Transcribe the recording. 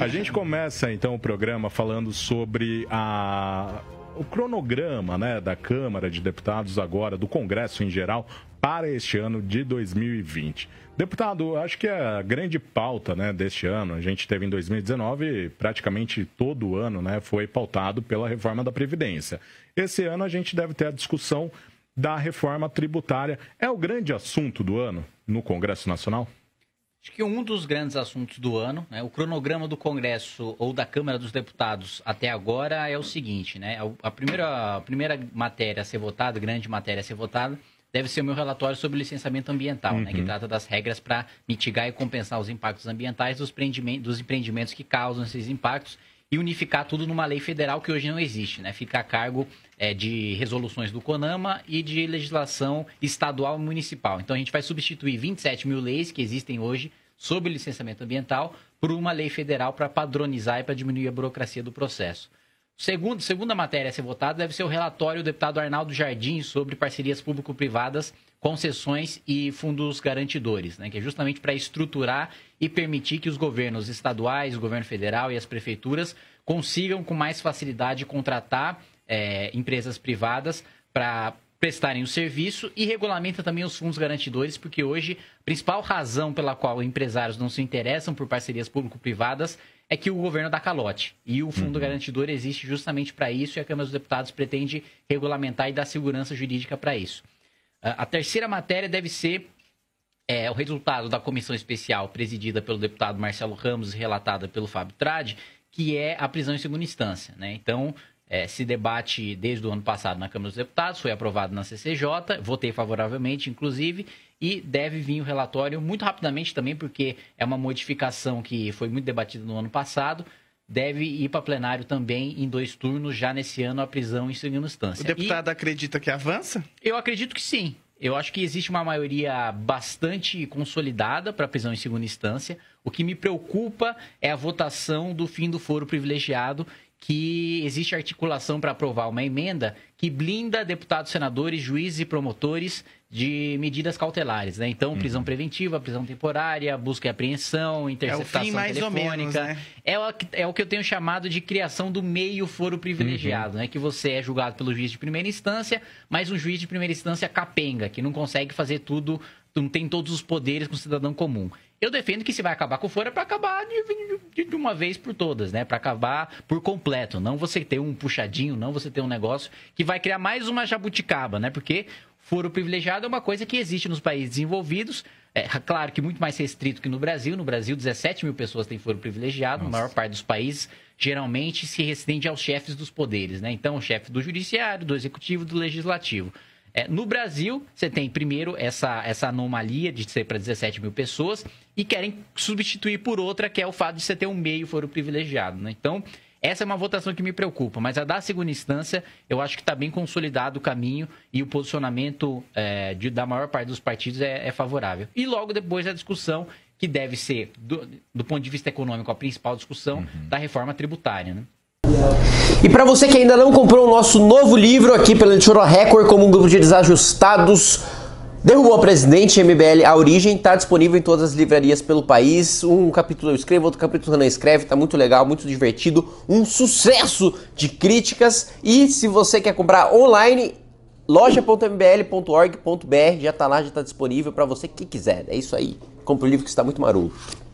A gente começa então o programa falando sobre a o cronograma né, da Câmara de Deputados agora, do Congresso em geral, para este ano de 2020. Deputado, acho que é a grande pauta né, deste ano, a gente teve em 2019, praticamente todo ano né, foi pautado pela reforma da Previdência. Esse ano a gente deve ter a discussão da reforma tributária. É o grande assunto do ano no Congresso Nacional? Acho que um dos grandes assuntos do ano, né, o cronograma do Congresso ou da Câmara dos Deputados até agora é o seguinte, né? É a primeira, a primeira matéria a ser votada, grande matéria a ser votada, deve ser o meu relatório sobre licenciamento ambiental, uhum. né, que uhum. trata das regras para mitigar e compensar os impactos ambientais dos, dos empreendimentos que causam esses impactos e unificar tudo numa lei federal que hoje não existe, né? Fica a cargo é, de resoluções do CONAMA e de legislação estadual e municipal. Então a gente vai substituir 27 mil leis que existem hoje sobre licenciamento ambiental por uma lei federal para padronizar e para diminuir a burocracia do processo. Segundo, segunda matéria a ser votada deve ser o relatório do deputado Arnaldo Jardim sobre parcerias público-privadas, concessões e fundos garantidores, né, que é justamente para estruturar e permitir que os governos estaduais, o governo federal e as prefeituras consigam com mais facilidade contratar é, empresas privadas para prestarem o serviço e regulamenta também os fundos garantidores, porque hoje a principal razão pela qual empresários não se interessam por parcerias público-privadas é que o governo dá calote. E o fundo uhum. garantidor existe justamente para isso e a Câmara dos Deputados pretende regulamentar e dar segurança jurídica para isso. A terceira matéria deve ser é, o resultado da comissão especial presidida pelo deputado Marcelo Ramos e relatada pelo Fábio Trade, que é a prisão em segunda instância. Né? Então, é, se debate desde o ano passado na Câmara dos Deputados, foi aprovado na CCJ, votei favoravelmente, inclusive, e deve vir o relatório muito rapidamente também, porque é uma modificação que foi muito debatida no ano passado. Deve ir para plenário também em dois turnos, já nesse ano, a prisão em segunda instância. O deputado e... acredita que avança? Eu acredito que sim. Eu acho que existe uma maioria bastante consolidada para prisão em segunda instância. O que me preocupa é a votação do fim do foro privilegiado que existe articulação para aprovar uma emenda que blinda deputados, senadores, juízes e promotores de medidas cautelares, né? Então, prisão uhum. preventiva, prisão temporária, busca e apreensão, é interceptação é mais telefônica. Menos, né? é, o, é o que eu tenho chamado de criação do meio foro privilegiado, uhum. né? Que você é julgado pelo juiz de primeira instância, mas um juiz de primeira instância capenga, que não consegue fazer tudo, não tem todos os poderes com o cidadão comum. Eu defendo que se vai acabar com o foro é para acabar de, de, de, uma vez por todas, né? Para acabar por completo, não você ter um puxadinho, não você ter um negócio que vai vai criar mais uma jabuticaba, né? Porque foro privilegiado é uma coisa que existe nos países desenvolvidos, é, é claro que muito mais restrito que no Brasil. No Brasil, 17 mil pessoas têm foro privilegiado, Nossa. na maior parte dos países, geralmente se restringe aos chefes dos poderes, né? Então, o chefe do judiciário, do executivo, do legislativo. É, no Brasil, você tem primeiro essa, essa anomalia de ser para 17 mil pessoas e querem substituir por outra, que é o fato de você ter um meio foro privilegiado. Né? Então, essa é uma votação que me preocupa, mas a da segunda instância, eu acho que está bem consolidado o caminho e o posicionamento é, de, da maior parte dos partidos é, é favorável. E logo depois a discussão que deve ser, do, do, ponto de vista econômico, a principal discussão uhum. da reforma tributária. Né? E para você que ainda não comprou o nosso novo livro aqui pela Editora Record, como um grupo de desajustados Derrubou o presidente, MBL A Origem, está disponível em todas as livrarias pelo país. Um capítulo eu escrevo, outro capítulo Renan escreve, tá muito legal, muito divertido, um sucesso de críticas. E se você quer comprar online, loja.mbl.org.br já está lá, já está disponível para você que quiser. É isso aí. Compre o livro que está muito maroto.